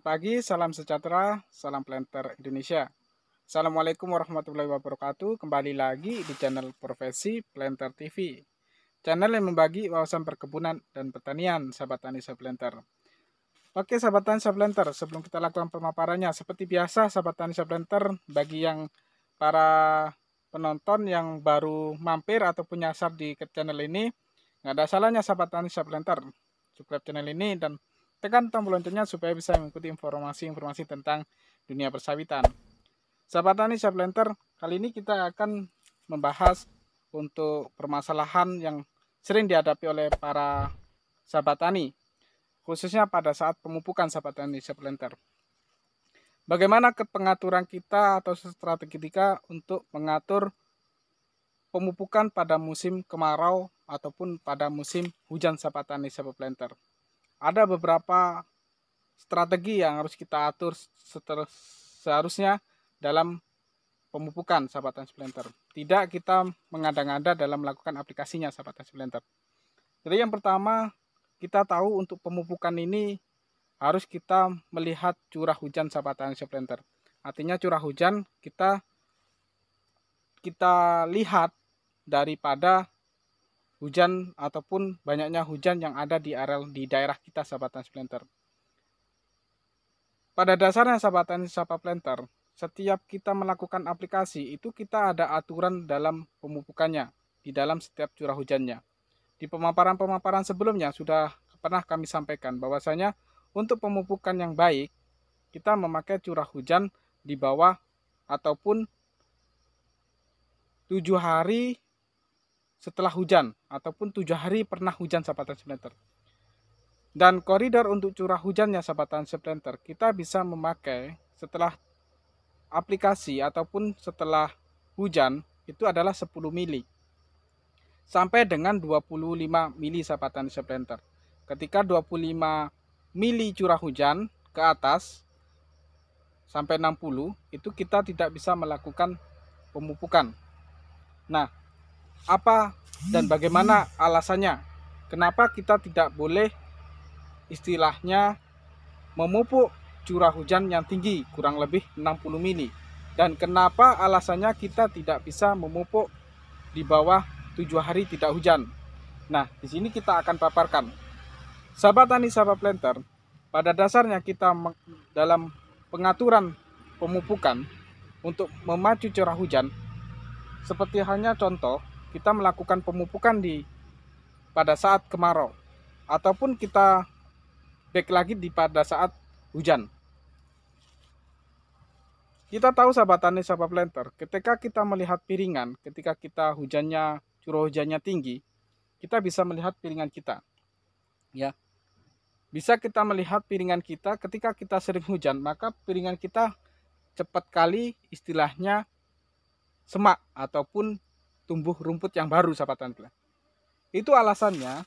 Selamat pagi, salam sejahtera, salam planter Indonesia. Assalamualaikum warahmatullahi wabarakatuh. Kembali lagi di channel Profesi Planter TV. Channel yang membagi wawasan perkebunan dan pertanian, sahabat tani Planter. Oke, sahabat Anissa Planter, sebelum kita lakukan pemaparannya, seperti biasa, sahabat Anissa Planter, bagi yang para penonton yang baru mampir ataupun nyasar di channel ini, nggak ada salahnya sahabat Anissa Planter. Subscribe channel ini dan tekan tombol loncengnya supaya bisa mengikuti informasi-informasi tentang dunia persawitan. Sahabat tani saya kali ini kita akan membahas untuk permasalahan yang sering dihadapi oleh para sahabat tani, khususnya pada saat pemupukan sahabat tani saya Bagaimana kepengaturan kita atau strategi kita untuk mengatur pemupukan pada musim kemarau ataupun pada musim hujan sahabat tani sahabat ada beberapa strategi yang harus kita atur seharusnya dalam pemupukan sahabat splinter. Tidak kita mengada-ngada dalam melakukan aplikasinya sahabat splinter. Jadi yang pertama kita tahu untuk pemupukan ini harus kita melihat curah hujan sahabat splinter. Artinya curah hujan kita kita lihat daripada hujan ataupun banyaknya hujan yang ada di areal di daerah kita sahabat tani planter. Pada dasarnya sahabat tani sahabat planter, setiap kita melakukan aplikasi itu kita ada aturan dalam pemupukannya di dalam setiap curah hujannya. Di pemaparan-pemaparan sebelumnya sudah pernah kami sampaikan bahwasanya untuk pemupukan yang baik kita memakai curah hujan di bawah ataupun 7 hari setelah hujan ataupun tujuh hari pernah hujan sabatan splinter. Dan koridor untuk curah hujannya sabatan splinter kita bisa memakai setelah aplikasi ataupun setelah hujan itu adalah 10 mili sampai dengan 25 mili sabatan splinter. Ketika 25 mili curah hujan ke atas sampai 60 itu kita tidak bisa melakukan pemupukan. Nah, apa dan bagaimana alasannya? Kenapa kita tidak boleh istilahnya memupuk curah hujan yang tinggi kurang lebih 60 mili dan kenapa alasannya kita tidak bisa memupuk di bawah tujuh hari tidak hujan. Nah, di sini kita akan paparkan. Sahabat tani, sahabat planter, pada dasarnya kita dalam pengaturan pemupukan untuk memacu curah hujan, seperti halnya contoh, kita melakukan pemupukan di pada saat kemarau ataupun kita back lagi di pada saat hujan. Kita tahu sahabat tani sahabat planter, ketika kita melihat piringan, ketika kita hujannya curah hujannya tinggi, kita bisa melihat piringan kita. Ya. Bisa kita melihat piringan kita ketika kita sering hujan, maka piringan kita cepat kali istilahnya semak ataupun tumbuh rumput yang baru sahabat tani. Itu alasannya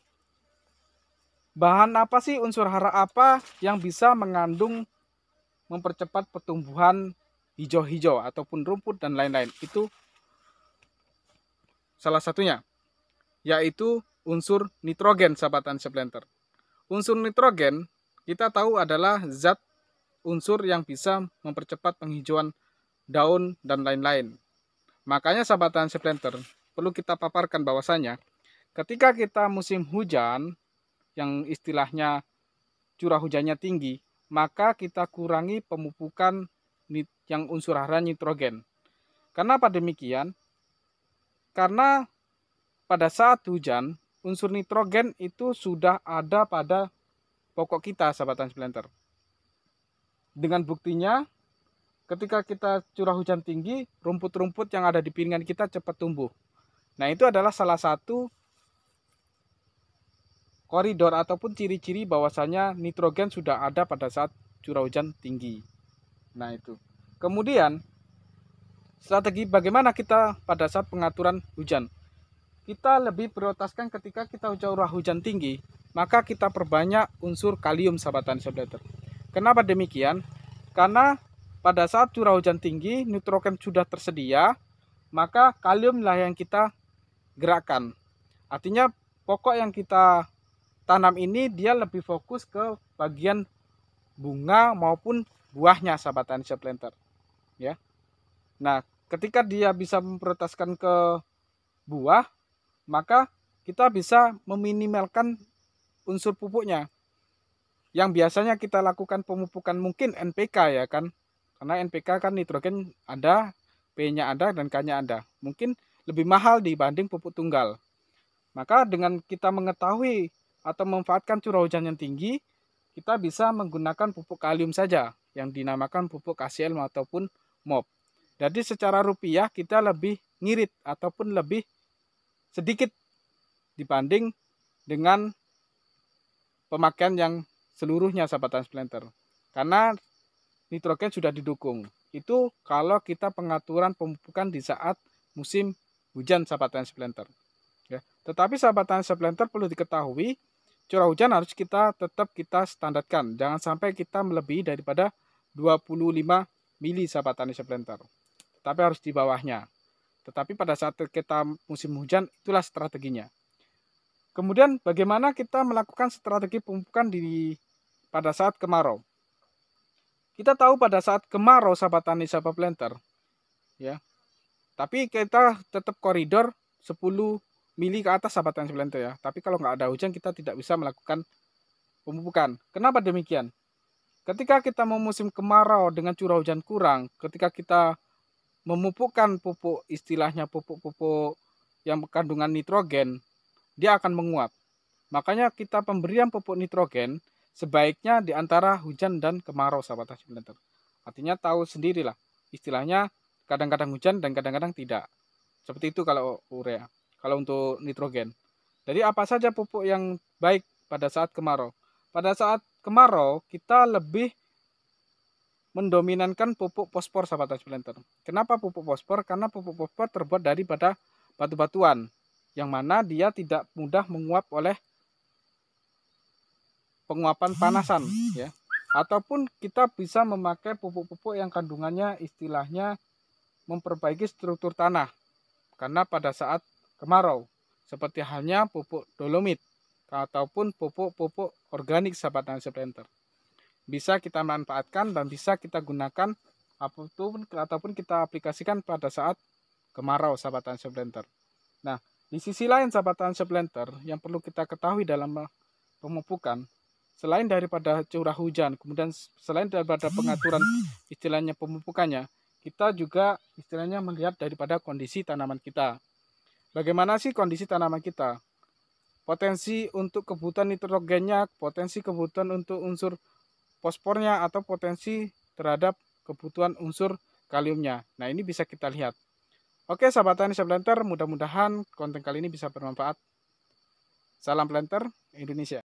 bahan apa sih unsur hara apa yang bisa mengandung mempercepat pertumbuhan hijau-hijau ataupun rumput dan lain-lain itu salah satunya yaitu unsur nitrogen sahabat Planter. unsur nitrogen kita tahu adalah zat unsur yang bisa mempercepat penghijauan daun dan lain-lain makanya sahabat Planter perlu kita paparkan bahwasanya ketika kita musim hujan yang istilahnya curah hujannya tinggi, maka kita kurangi pemupukan yang unsur hara nitrogen. Kenapa demikian? Karena pada saat hujan, unsur nitrogen itu sudah ada pada pokok kita, sahabat transplanter. Dengan buktinya, ketika kita curah hujan tinggi, rumput-rumput yang ada di piringan kita cepat tumbuh. Nah, itu adalah salah satu koridor ataupun ciri-ciri bahwasanya nitrogen sudah ada pada saat curah hujan tinggi. Nah, itu. Kemudian strategi bagaimana kita pada saat pengaturan hujan. Kita lebih prioritaskan ketika kita curah hujan tinggi, maka kita perbanyak unsur kalium sahabat tani Kenapa demikian? Karena pada saat curah hujan tinggi nitrogen sudah tersedia, maka kaliumlah yang kita gerakan. Artinya pokok yang kita tanam ini dia lebih fokus ke bagian bunga maupun buahnya sahabat Anisha planter. Ya. Nah, ketika dia bisa memprioritaskan ke buah, maka kita bisa meminimalkan unsur pupuknya. Yang biasanya kita lakukan pemupukan mungkin NPK ya kan. Karena NPK kan nitrogen ada, P-nya ada dan K-nya ada. Mungkin lebih mahal dibanding pupuk tunggal. Maka dengan kita mengetahui atau memanfaatkan curah hujan yang tinggi, kita bisa menggunakan pupuk kalium saja yang dinamakan pupuk KCL ataupun MOP. Jadi secara rupiah kita lebih ngirit ataupun lebih sedikit dibanding dengan pemakaian yang seluruhnya sahabat transplanter. Karena nitrogen sudah didukung. Itu kalau kita pengaturan pemupukan di saat musim hujan sahabat splinter, Ya. Tetapi sahabat splinter perlu diketahui curah hujan harus kita tetap kita standarkan. Jangan sampai kita melebihi daripada 25 mili sahabat splinter. Tetapi harus di bawahnya. Tetapi pada saat kita musim hujan itulah strateginya. Kemudian bagaimana kita melakukan strategi pemupukan di pada saat kemarau? Kita tahu pada saat kemarau sahabat tani sahabat planter ya tapi kita tetap koridor 10 mili ke atas sahabat transplant itu ya. Tapi kalau nggak ada hujan kita tidak bisa melakukan pemupukan. Kenapa demikian? Ketika kita mau musim kemarau dengan curah hujan kurang, ketika kita memupukkan pupuk istilahnya pupuk-pupuk yang kandungan nitrogen, dia akan menguap. Makanya kita pemberian pupuk nitrogen sebaiknya di antara hujan dan kemarau sahabat transplanter. Artinya tahu sendirilah. Istilahnya kadang-kadang hujan dan kadang-kadang tidak. Seperti itu kalau urea, kalau untuk nitrogen. Jadi apa saja pupuk yang baik pada saat kemarau? Pada saat kemarau kita lebih mendominankan pupuk fosfor sahabat planter. Kenapa pupuk fosfor? Karena pupuk fosfor terbuat dari pada batu-batuan yang mana dia tidak mudah menguap oleh penguapan panasan ya ataupun kita bisa memakai pupuk-pupuk yang kandungannya istilahnya memperbaiki struktur tanah karena pada saat kemarau seperti halnya pupuk dolomit ataupun pupuk-pupuk organik sahabat tani planter bisa kita manfaatkan dan bisa kita gunakan ataupun ataupun kita aplikasikan pada saat kemarau sahabat tani planter nah di sisi lain sahabat tani planter yang perlu kita ketahui dalam pemupukan selain daripada curah hujan kemudian selain daripada pengaturan istilahnya pemupukannya kita juga istilahnya melihat daripada kondisi tanaman kita. Bagaimana sih kondisi tanaman kita? Potensi untuk kebutuhan nitrogennya, potensi kebutuhan untuk unsur fosfornya atau potensi terhadap kebutuhan unsur kaliumnya. Nah, ini bisa kita lihat. Oke, sahabat tani sahabat planter, mudah-mudahan konten kali ini bisa bermanfaat. Salam planter Indonesia.